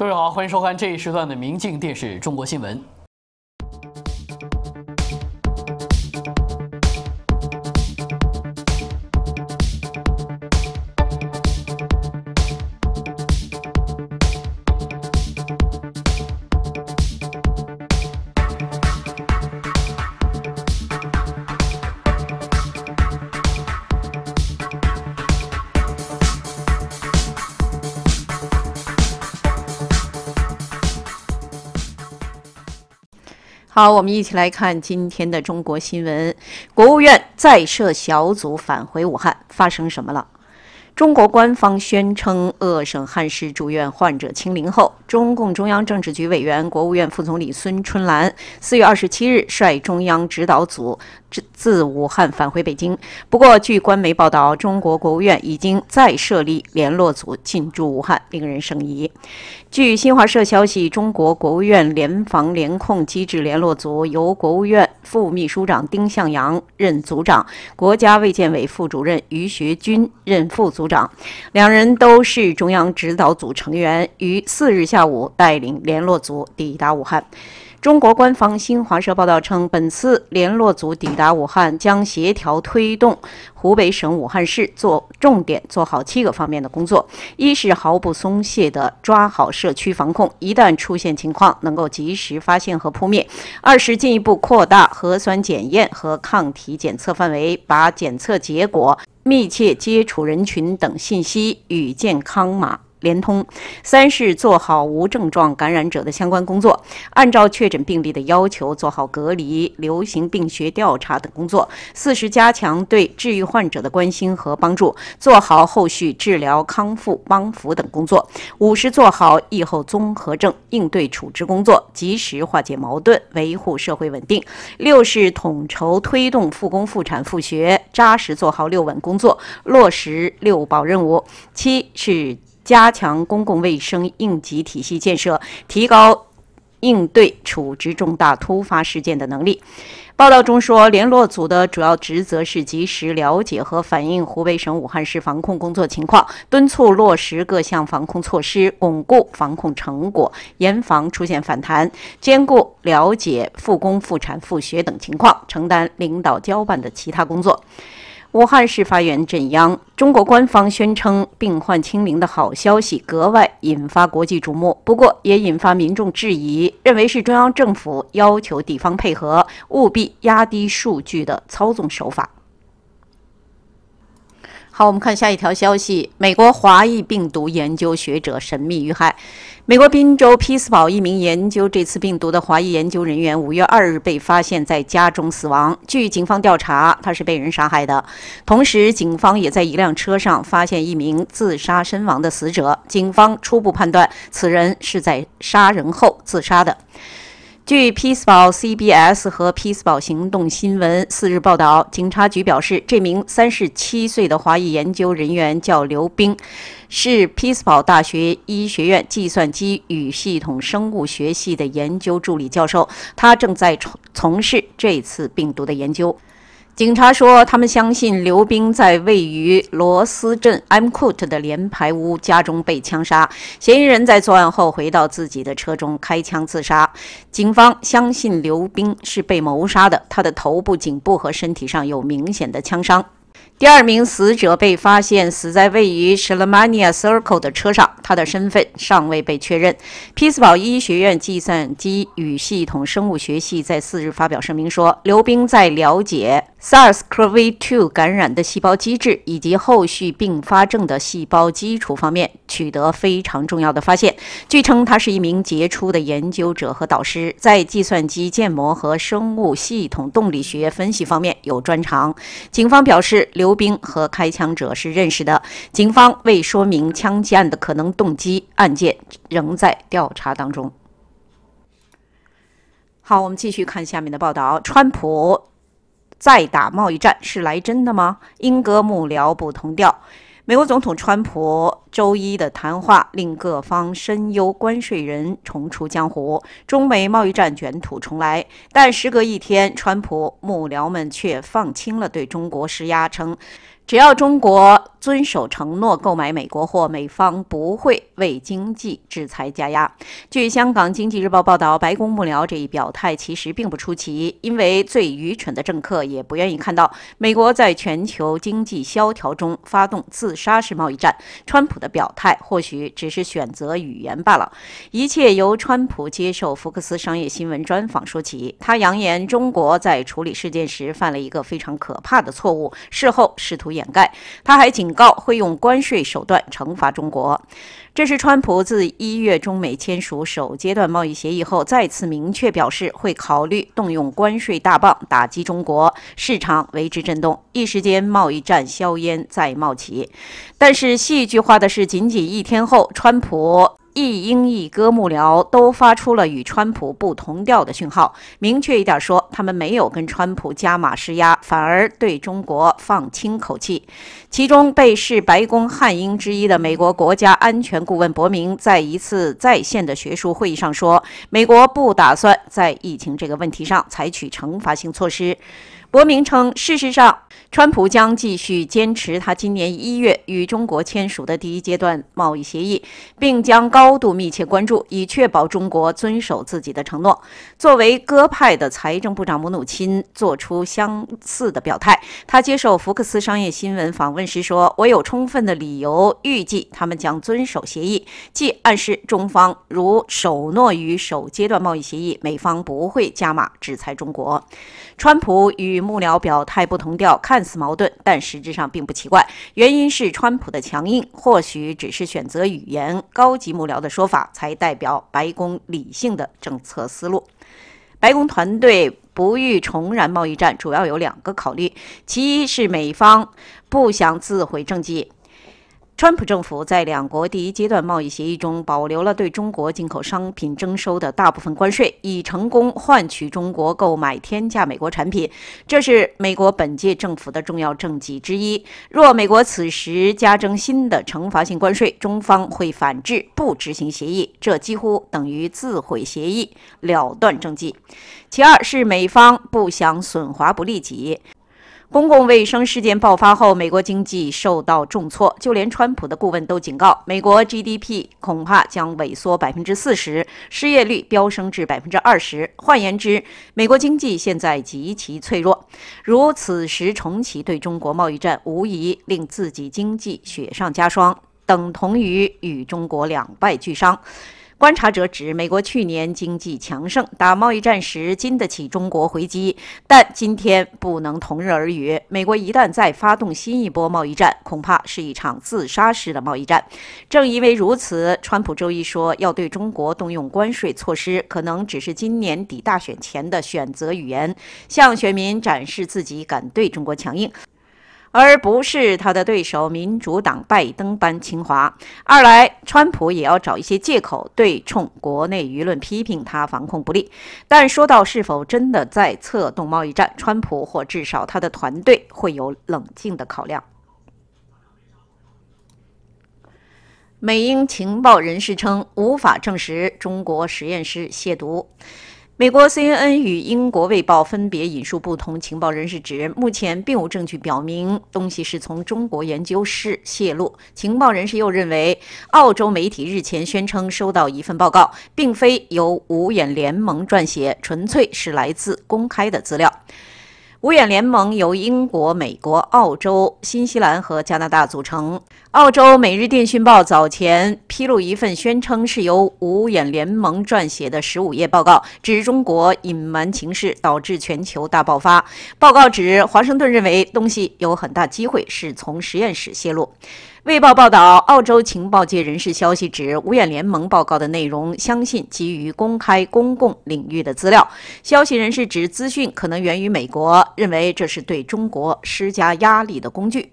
各位好，欢迎收看这一时段的《明镜电视中国新闻》。好，我们一起来看今天的中国新闻。国务院再设小组返回武汉，发生什么了？中国官方宣称，鄂省汉市住院患者清零后。中共中央政治局委员、国务院副总理孙春兰四月二十七日率中央指导组自武汉返回北京。不过，据官媒报道，中国国务院已经再设立联络组进驻武汉，令人生疑。据新华社消息，中国国务院联防联控机制联络组由国务院副秘书长丁向阳任组长，国家卫健委副主任于学军任副组长，两人都是中央指导组成员，于四日下午。下午带领联络组抵达武汉。中国官方新华社报道称，本次联络组抵达武汉，将协调推动湖北省武汉市做重点做好七个方面的工作：一是毫不松懈地抓好社区防控，一旦出现情况能够及时发现和扑灭；二是进一步扩大核酸检验和抗体检测范围，把检测结果、密切接触人群等信息与健康码。联通。三是做好无症状感染者的相关工作，按照确诊病例的要求做好隔离、流行病学调查等工作。四是加强对治愈患者的关心和帮助，做好后续治疗、康复帮扶等工作。五是做好疫后综合症应对处置工作，及时化解矛盾，维护社会稳定。六是统筹推动复工复产复学，扎实做好六稳工作，落实六保任务。七是。加强公共卫生应急体系建设，提高应对处置重大突发事件的能力。报道中说，联络组的主要职责是及时了解和反映湖北省武汉市防控工作情况，敦促落实各项防控措施，巩固防控成果，严防出现反弹，兼顾了解复工复产复学等情况，承担领导交办的其他工作。武汉市发源镇央，中国官方宣称病患清零的好消息格外引发国际瞩目，不过也引发民众质疑，认为是中央政府要求地方配合，务必压低数据的操纵手法。好，我们看下一条消息。美国华裔病毒研究学者神秘遇害。美国宾州匹兹堡一名研究这次病毒的华裔研究人员，五月二日被发现在家中死亡。据警方调查，他是被人杀害的。同时，警方也在一辆车上发现一名自杀身亡的死者。警方初步判断，此人是在杀人后自杀的。据匹兹堡 CBS 和匹兹堡行动新闻四日报道，警察局表示，这名三十七岁的华裔研究人员叫刘冰，是匹兹堡大学医学院计算机与系统生物学系的研究助理教授，他正在从从事这次病毒的研究。警察说，他们相信刘冰在位于罗斯镇 M c o u t 的联排屋家中被枪杀。嫌疑人在作案后回到自己的车中开枪自杀。警方相信刘冰是被谋杀的，他的头部、颈部和身体上有明显的枪伤。第二名死者被发现死在位于 s h a l m a n i a Circle 的车上，他的身份尚未被确认。匹兹堡医学院计算机与系统生物学系在四日发表声明说，刘冰在了解。SARS-CoV-2 感染的细胞机制以及后续并发症的细胞基础方面取得非常重要的发现。据称，他是一名杰出的研究者和导师，在计算机建模和生物系统动力学分析方面有专长。警方表示，刘冰和开枪者是认识的。警方未说明枪击案的可能动机，案件仍在调查当中。好，我们继续看下面的报道：川普。再打贸易战是来真的吗？英格幕僚不同调。美国总统川普周一的谈话令各方深忧，关税人重出江湖，中美贸易战卷土重来。但时隔一天，川普幕僚们却放轻了对中国施压，称只要中国。遵守承诺购买美国货，美方不会为经济制裁加压。据《香港经济日报》报道，白宫幕僚这一表态其实并不出奇，因为最愚蠢的政客也不愿意看到美国在全球经济萧条中发动自杀式贸易战。川普的表态或许只是选择语言罢了。一切由川普接受福克斯商业新闻专访说起，他扬言中国在处理事件时犯了一个非常可怕的错误，事后试图掩盖。他还请。告会用关税手段惩罚中国，这是川普自一月中美签署首阶段贸易协议后再次明确表示会考虑动用关税大棒打击中国，市场为之震动，一时间贸易战硝烟再冒起。但是戏剧化的是，仅仅一天后，川普。一英一哥幕僚都发出了与川普不同调的讯号。明确一点说，他们没有跟川普加码施压，反而对中国放轻口气。其中被视白宫汉英之一的美国国家安全顾问伯明，在一次在线的学术会议上说：“美国不打算在疫情这个问题上采取惩罚性措施。”伯明称，事实上。川普将继续坚持他今年一月与中国签署的第一阶段贸易协议，并将高度密切关注，以确保中国遵守自己的承诺。作为鸽派的财政部长，姆努钦做出相似的表态。他接受福克斯商业新闻访问时说：“我有充分的理由预计他们将遵守协议。”即暗示中方如守诺于首阶段贸易协议，美方不会加码制裁中国。川普与幕僚表态不同调。看似矛盾，但实质上并不奇怪。原因是川普的强硬或许只是选择语言，高级幕僚的说法才代表白宫理性的政策思路。白宫团队不欲重燃贸易战，主要有两个考虑：其一是美方不想自毁政绩。川普政府在两国第一阶段贸易协议中保留了对中国进口商品征收的大部分关税，以成功换取中国购买天价美国产品，这是美国本届政府的重要政绩之一。若美国此时加征新的惩罚性关税，中方会反制不执行协议，这几乎等于自毁协议了断政绩。其二是美方不想损华不利己。公共卫生事件爆发后，美国经济受到重挫，就连川普的顾问都警告，美国 GDP 恐怕将萎缩百分之四十，失业率飙升至百分之二十。换言之，美国经济现在极其脆弱。如此时重启对中国贸易战，无疑令自己经济雪上加霜，等同于与中国两败俱伤。观察者指，美国去年经济强盛，打贸易战时经得起中国回击，但今天不能同日而语。美国一旦再发动新一波贸易战，恐怕是一场自杀式的贸易战。正因为如此，川普周一说要对中国动用关税措施，可能只是今年底大选前的选择语言，向选民展示自己敢对中国强硬。而不是他的对手民主党拜登般侵华。二来，川普也要找一些借口对冲国内舆论批评他防控不利。但说到是否真的在策动贸易战，川普或至少他的团队会有冷静的考量。美英情报人士称，无法证实中国实验室亵渎。美国 CNN 与英国《卫报》分别引述不同情报人士，指目前并无证据表明东西是从中国研究室泄露。情报人士又认为，澳洲媒体日前宣称收到一份报告，并非由五眼联盟撰写，纯粹是来自公开的资料。五眼联盟由英国、美国、澳洲、新西兰和加拿大组成。澳洲《每日电讯报》早前披露一份宣称是由五眼联盟撰写的十五页报告，指中国隐瞒情事，导致全球大爆发。报告指华盛顿认为东西有很大机会是从实验室泄露。《卫报》报道，澳洲情报界人士消息指，五眼联盟报告的内容相信基于公开公共领域的资料。消息人士指，资讯可能源于美国，认为这是对中国施加压力的工具。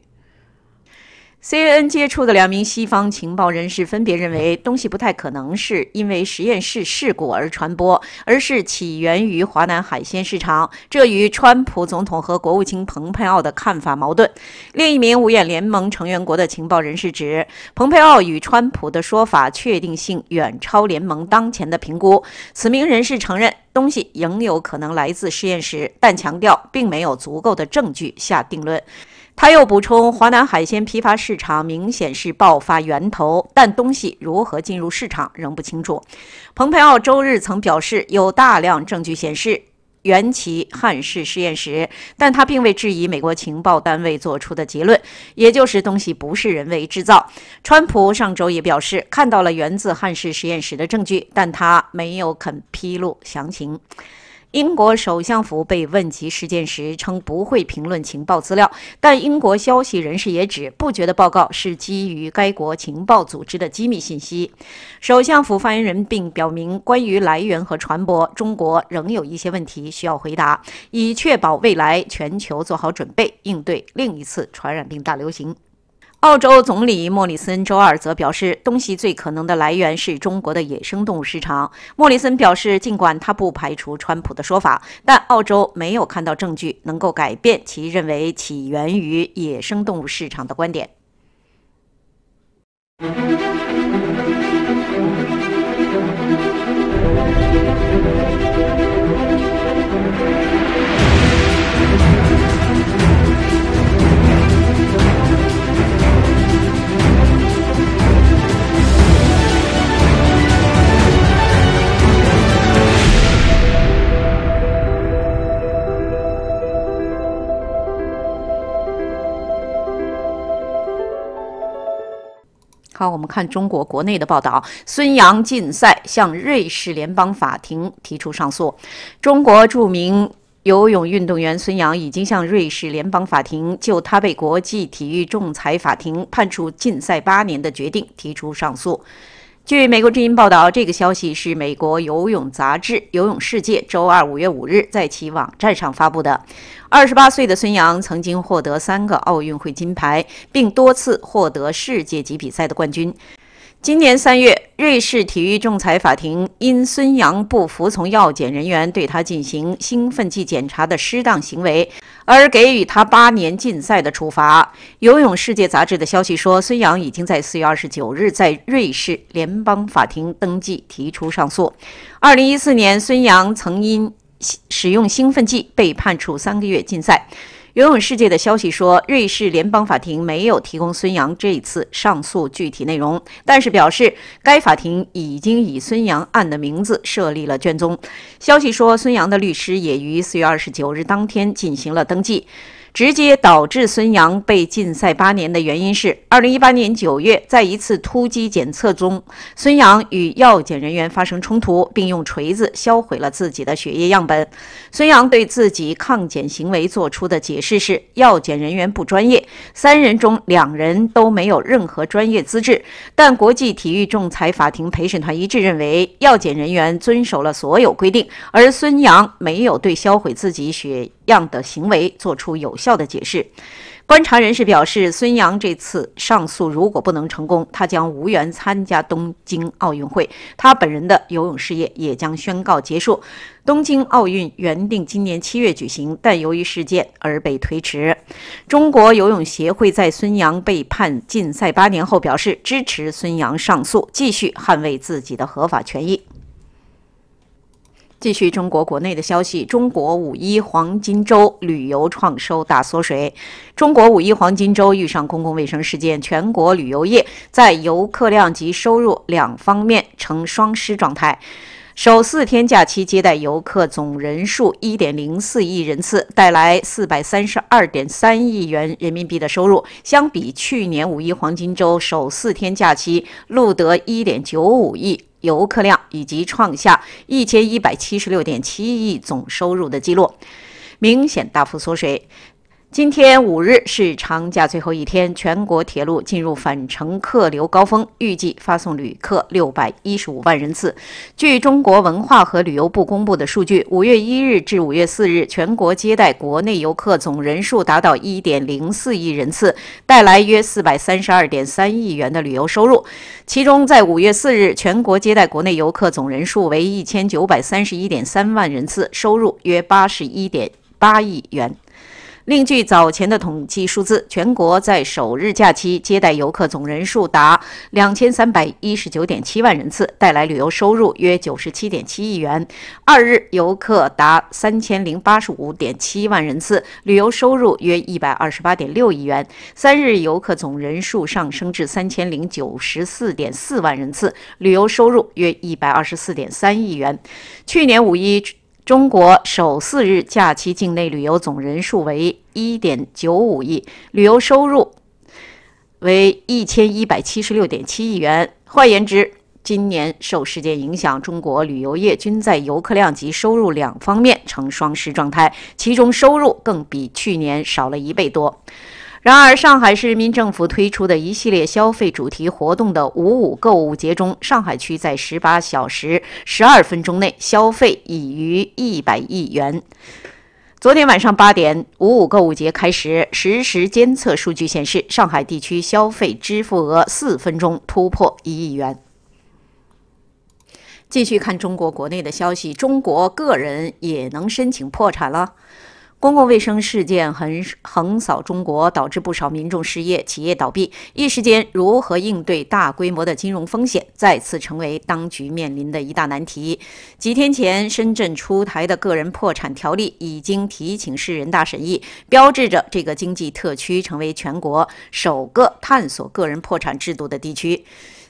c n n 接触的两名西方情报人士分别认为，东西不太可能是因为实验室事故而传播，而是起源于华南海鲜市场。这与川普总统和国务卿蓬佩奥的看法矛盾。另一名五眼联盟成员国的情报人士指，蓬佩奥与川普的说法确定性远超联盟当前的评估。此名人士承认，东西仍有可能来自实验室，但强调并没有足够的证据下定论。他又补充，华南海鲜批发市场明显是爆发源头，但东西如何进入市场仍不清楚。蓬佩奥周日曾表示，有大量证据显示缘起汉氏实验室，但他并未质疑美国情报单位做出的结论，也就是东西不是人为制造。川普上周也表示看到了源自汉氏实验室的证据，但他没有肯披露详情。英国首相府被问及事件时称不会评论情报资料，但英国消息人士也指不觉得报告是基于该国情报组织的机密信息。首相府发言人并表明，关于来源和传播，中国仍有一些问题需要回答，以确保未来全球做好准备应对另一次传染病大流行。澳洲总理莫里森周二则表示，东西最可能的来源是中国的野生动物市场。莫里森表示，尽管他不排除川普的说法，但澳洲没有看到证据能够改变其认为起源于野生动物市场的观点。好，我们看中国国内的报道，孙杨禁赛向瑞士联邦法庭提出上诉。中国著名游泳运动员孙杨已经向瑞士联邦法庭就他被国际体育仲裁法庭判处禁赛八年的决定提出上诉。据美国《之音》报道，这个消息是美国游泳杂志《游泳世界》周二五月五日在其网站上发布的。二十八岁的孙杨曾经获得三个奥运会金牌，并多次获得世界级比赛的冠军。今年三月，瑞士体育仲裁法庭因孙杨不服从药检人员对他进行兴奋剂检查的失当行为，而给予他八年禁赛的处罚。游泳世界杂志的消息说，孙杨已经在四月二十九日在瑞士联邦法庭登记提出上诉。二零一四年，孙杨曾因使用兴奋剂被判处三个月禁赛。游泳世界的消息说，瑞士联邦法庭没有提供孙杨这次上诉具体内容，但是表示该法庭已经以孙杨案的名字设立了卷宗。消息说，孙杨的律师也于四月二十九日当天进行了登记。直接导致孙杨被禁赛八年的原因是，二零一八年九月，在一次突击检测中，孙杨与药检人员发生冲突，并用锤子销毁了自己的血液样本。孙杨对自己抗检行为做出的解释是，药检人员不专业，三人中两人都没有任何专业资质。但国际体育仲裁法庭陪审团一致认为，药检人员遵守了所有规定，而孙杨没有对销毁自己血样的行为作出有效。效的解释，观察人士表示，孙杨这次上诉如果不能成功，他将无缘参加东京奥运会，他本人的游泳事业也将宣告结束。东京奥运原定今年七月举行，但由于事件而被推迟。中国游泳协会在孙杨被判禁赛八年后表示，支持孙杨上诉，继续捍卫自己的合法权益。继续中国国内的消息，中国五一黄金周旅游创收大缩水。中国五一黄金周遇上公共卫生事件，全国旅游业在游客量及收入两方面呈双失状态。首四天假期接待游客总人数一点零四亿人次，带来四百三十二点三亿元人民币的收入，相比去年五一黄金周首四天假期录得一点九五亿。游客量以及创下一千一百七十六点七亿总收入的记录，明显大幅缩水。今天五日是长假最后一天，全国铁路进入返程客流高峰，预计发送旅客六百一十五万人次。据中国文化和旅游部公布的数据，五月一日至五月四日，全国接待国内游客总人数达到一点零四亿人次，带来约四百三十二点三亿元的旅游收入。其中，在五月四日，全国接待国内游客总人数为一千九百三十一点三万人次，收入约八十一点八亿元。另据早前的统计数字，全国在首日假期接待游客总人数达两千三百一十九点七万人次，带来旅游收入约九十七点七亿元；二日游客达三千零八十五点七万人次，旅游收入约一百二十八点六亿元；三日游客总人数上升至三千零九十四点四万人次，旅游收入约一百二十四点三亿元。去年五一。中国首四日假期境内旅游总人数为一点九五亿，旅游收入为一千一百七十六点七亿元。换言之，今年受事件影响，中国旅游业均在游客量及收入两方面呈双失状态，其中收入更比去年少了一倍多。然而，上海市民政府推出的一系列消费主题活动的“五五购物节”中，上海区在十八小时十二分钟内消费已逾一百亿元。昨天晚上八点，“五五购物节”开始，实时监测数据显示，上海地区消费支付额四分钟突破一亿元。继续看中国国内的消息，中国个人也能申请破产了。公共卫生事件横横扫中国，导致不少民众失业、企业倒闭，一时间如何应对大规模的金融风险，再次成为当局面临的一大难题。几天前，深圳出台的个人破产条例已经提请市人大审议，标志着这个经济特区成为全国首个探索个人破产制度的地区。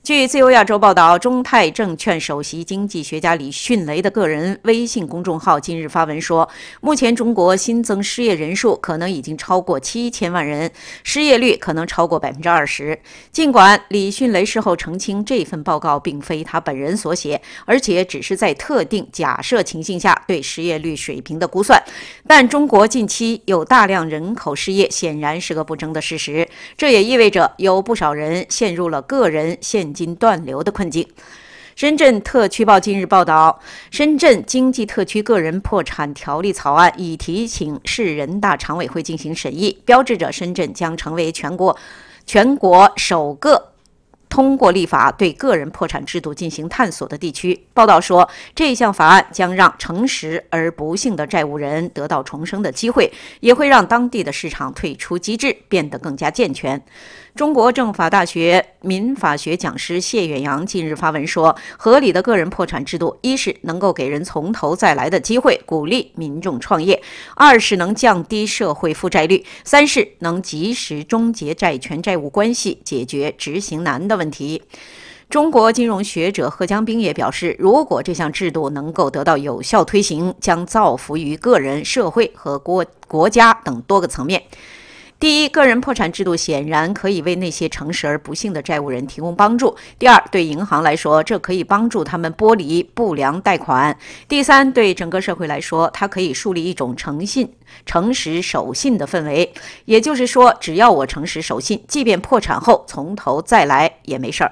据《自由亚洲》报道，中泰证券首席经济学家李迅雷的个人微信公众号近日发文说，目前中国新增失业人数可能已经超过七千万人，失业率可能超过百分之二十。尽管李迅雷事后澄清，这份报告并非他本人所写，而且只是在特定假设情境下对失业率水平的估算，但中国近期有大量人口失业显然是个不争的事实。这也意味着有不少人陷入了个人现金断流的困境。深圳特区报近日报道，深圳经济特区个人破产条例草案已提请市人大常委会进行审议，标志着深圳将成为全国全国首个通过立法对个人破产制度进行探索的地区。报道说，这项法案将让诚实而不幸的债务人得到重生的机会，也会让当地的市场退出机制变得更加健全。中国政法大学民法学讲师谢远扬近日发文说，合理的个人破产制度，一是能够给人从头再来的机会，鼓励民众创业；二是能降低社会负债率；三是能及时终结债权债务关系，解决执行难的问题。中国金融学者贺江兵也表示，如果这项制度能够得到有效推行，将造福于个人、社会和国国家等多个层面。第一，个人破产制度显然可以为那些诚实而不幸的债务人提供帮助。第二，对银行来说，这可以帮助他们剥离不良贷款。第三，对整个社会来说，它可以树立一种诚信、诚实、守信的氛围。也就是说，只要我诚实守信，即便破产后从头再来也没事儿。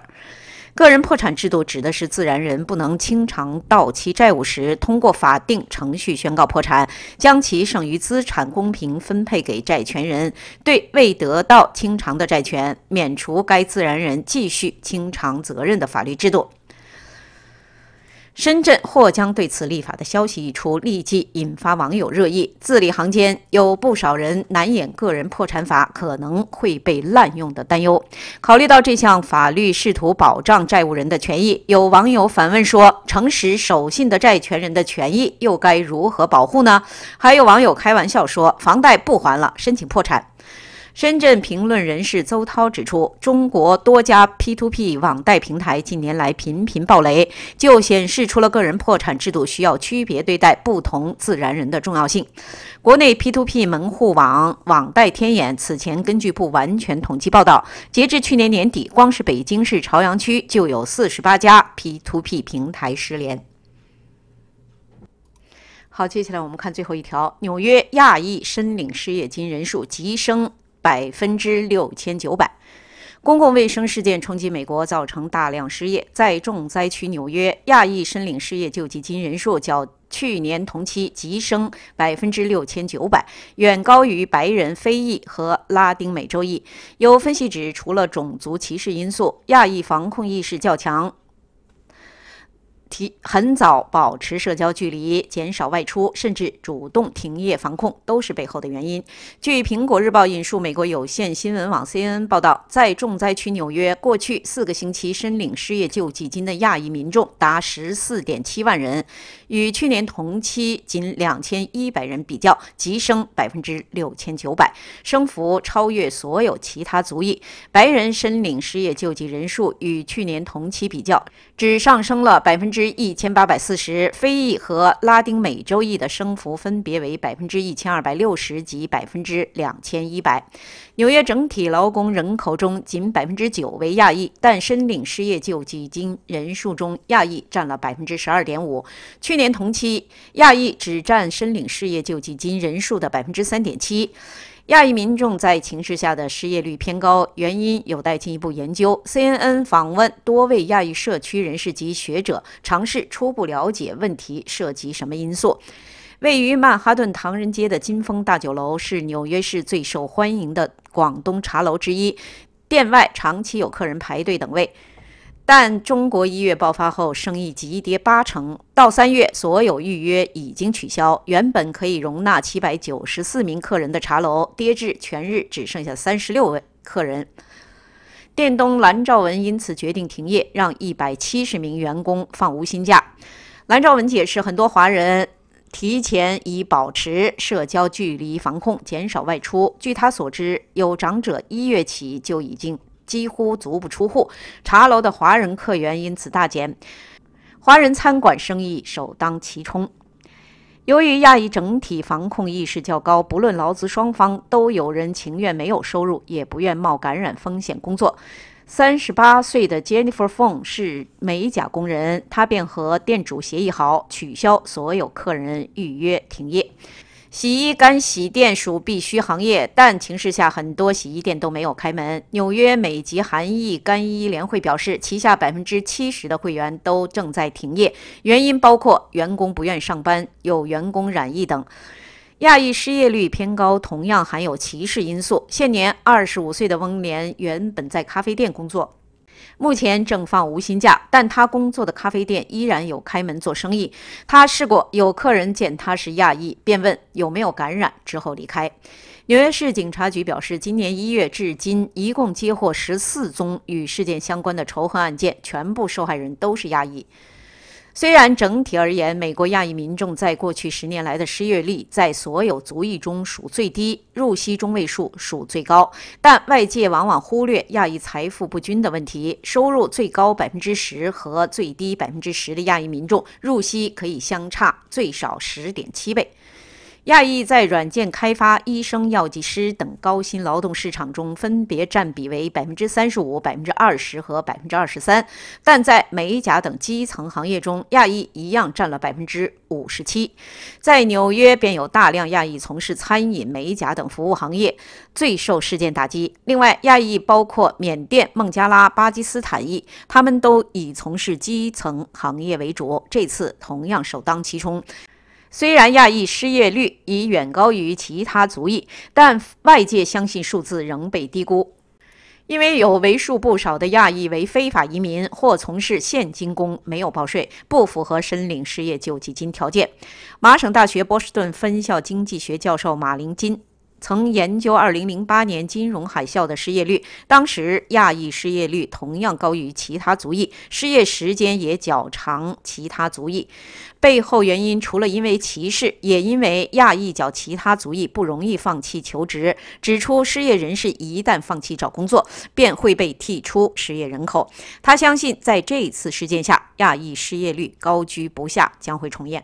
个人破产制度指的是自然人不能清偿到期债务时，通过法定程序宣告破产，将其剩余资产公平分配给债权人，对未得到清偿的债权免除该自然人继续清偿责任的法律制度。深圳或将对此立法的消息一出，立即引发网友热议。字里行间有不少人难掩个人破产法可能会被滥用的担忧。考虑到这项法律试图保障债务人的权益，有网友反问说：“诚实守信的债权人的权益又该如何保护呢？”还有网友开玩笑说：“房贷不还了，申请破产。”深圳评论人士邹涛指出，中国多家 P2P 网贷平台近年来频频爆雷，就显示出了个人破产制度需要区别对待不同自然人的重要性。国内 P2P 门户网“网贷天眼”此前根据不完全统计报道，截至去年年底，光是北京市朝阳区就有四十八家 P2P 平台失联。好，接下来我们看最后一条：纽约亚裔申领失业金人数急升。百分之六千九百，公共卫生事件冲击美国，造成大量失业。在重灾区纽约，亚裔申领失业救济金人数较去年同期急升百分之六千九百，远高于白人、非裔和拉丁美洲裔。有分析指，除了种族歧视因素，亚裔防控意识较强。提很早保持社交距离，减少外出，甚至主动停业防控，都是背后的原因。据《苹果日报》引述美国有线新闻网 CNN 报道，在重灾区纽约，过去四个星期申领失业救济金的亚裔民众达十四点七万人，与去年同期仅两千一百人比较，急升百分之六千九百，升幅超越所有其他族裔。白人申领失业救济人数与去年同期比较，只上升了百分之。一千八百四十，非裔和拉丁美洲裔的升幅分别为百分之一千二百六十及百分之两千一百。纽约整体劳工人口中，仅百分之九为亚裔，但申领失业救济金人数中，亚裔占了百分之十二点五。去年同期，亚裔只占申领失业救济金人数的百分之三点七。亚裔民众在情势下的失业率偏高，原因有待进一步研究。CNN 访问多位亚裔社区人士及学者，尝试初步了解问题涉及什么因素。位于曼哈顿唐人街的金丰大酒楼是纽约市最受欢迎的广东茶楼之一，店外长期有客人排队等位。但中国一月爆发后，生意急跌八成，到三月所有预约已经取消。原本可以容纳七百九十四名客人的茶楼，跌至全日只剩下三十六位客人。店东蓝兆文因此决定停业，让一百七十名员工放无薪假。蓝兆文解释，很多华人提前以保持社交距离、防控、减少外出。据他所知，有长者一月起就已经。几乎足不出户，茶楼的华人客源因此大减，华人餐馆生意首当其冲。由于亚裔整体防控意识较高，不论劳资双方都有人情愿没有收入，也不愿冒感染风险工作。三十八岁的 Jennifer f o n g 是美甲工人，她便和店主协议好，取消所有客人预约，停业。洗衣干洗店属必须行业，但情势下很多洗衣店都没有开门。纽约美籍韩裔干衣联会表示，旗下百分之七十的会员都正在停业，原因包括员工不愿上班、有员工染疫等。亚裔失业率偏高，同样含有歧视因素。现年二十五岁的翁廉原本在咖啡店工作。目前正放无薪假，但他工作的咖啡店依然有开门做生意。他试过有客人见他是亚裔，便问有没有感染，之后离开。纽约市警察局表示，今年一月至今，一共接获十四宗与事件相关的仇恨案件，全部受害人都是亚裔。虽然整体而言，美国亚裔民众在过去十年来的失业率在所有族裔中属最低，入息中位数属最高，但外界往往忽略亚裔财富不均的问题。收入最高百分之十和最低百分之十的亚裔民众，入息可以相差最少十点七倍。亚裔在软件开发、医生、药剂师等高薪劳动市场中分别占比为百分之三十五、百分之二十和百分之二十三，但在美甲等基层行业中，亚裔一样占了百分之五十七。在纽约，便有大量亚裔从事餐饮、美甲等服务行业，最受事件打击。另外，亚裔包括缅甸、孟加拉、巴基斯坦裔，他们都以从事基层行业为主，这次同样首当其冲。虽然亚裔失业率已远高于其他族裔，但外界相信数字仍被低估，因为有为数不少的亚裔为非法移民或从事现金工，没有报税，不符合申领失业救济金条件。麻省大学波士顿分校经济学教授马林金。曾研究2008年金融海啸的失业率，当时亚裔失业率同样高于其他族裔，失业时间也较长。其他族裔背后原因，除了因为歧视，也因为亚裔较其他族裔不容易放弃求职。指出失业人士一旦放弃找工作，便会被剔出失业人口。他相信在这次事件下，亚裔失业率高居不下将会重演。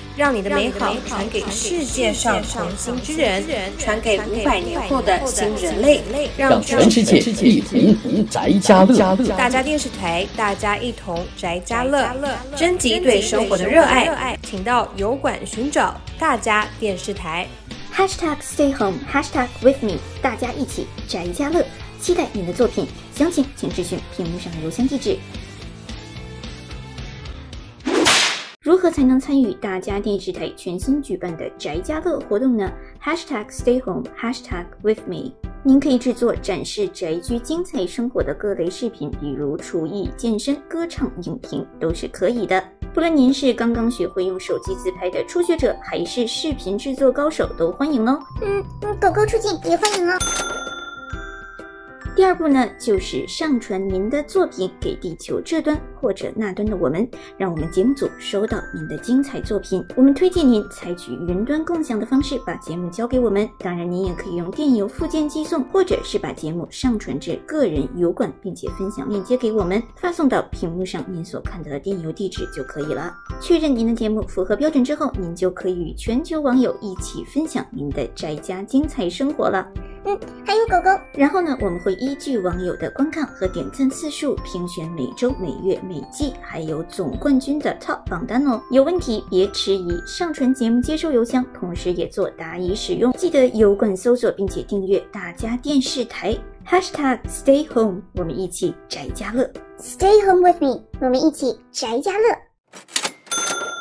让你的美好传给世界上同行之人，传给五百年后的新人类，让全世界一同宅家乐。大家电视台，大家一同宅家乐，征集对生活的热爱。请到油管寻找大家电视台，#hashtag stay home #hashtag with me，大家一起宅家乐。期待你的作品，详情请咨询屏幕上的邮箱地址。如何才能参与大家电视台全新举办的宅家乐活动呢？#StayHome h a h g s t a h h a a s t g #WithMe，您可以制作展示宅居精彩生活的各类视频，比如厨艺、健身、歌唱、影评都是可以的。不论您是刚刚学会用手机自拍的初学者，还是视频制作高手，都欢迎哦。嗯，狗狗出镜也欢迎哦。第二步呢，就是上传您的作品给地球这端或者那端的我们，让我们节目组收到您的精彩作品。我们推荐您采取云端共享的方式把节目交给我们，当然您也可以用电邮附件寄送，或者是把节目上传至个人油管，并且分享链接给我们，发送到屏幕上您所看到的电邮地址就可以了。确认您的节目符合标准之后，您就可以与全球网友一起分享您的宅家精彩生活了。嗯，还有狗狗。然后呢，我们会。依据网友的观看和点赞次数，评选每周、每月、每季，还有总冠军的 TOP 榜单哦。有问题别迟疑，上传节目接收邮箱，同时也做答疑使用。记得油管搜索并且订阅“大家电视台 ”#StayHome，h h a a s t g 我们一起宅家乐。StayHomeWithMe，我们一起宅家乐。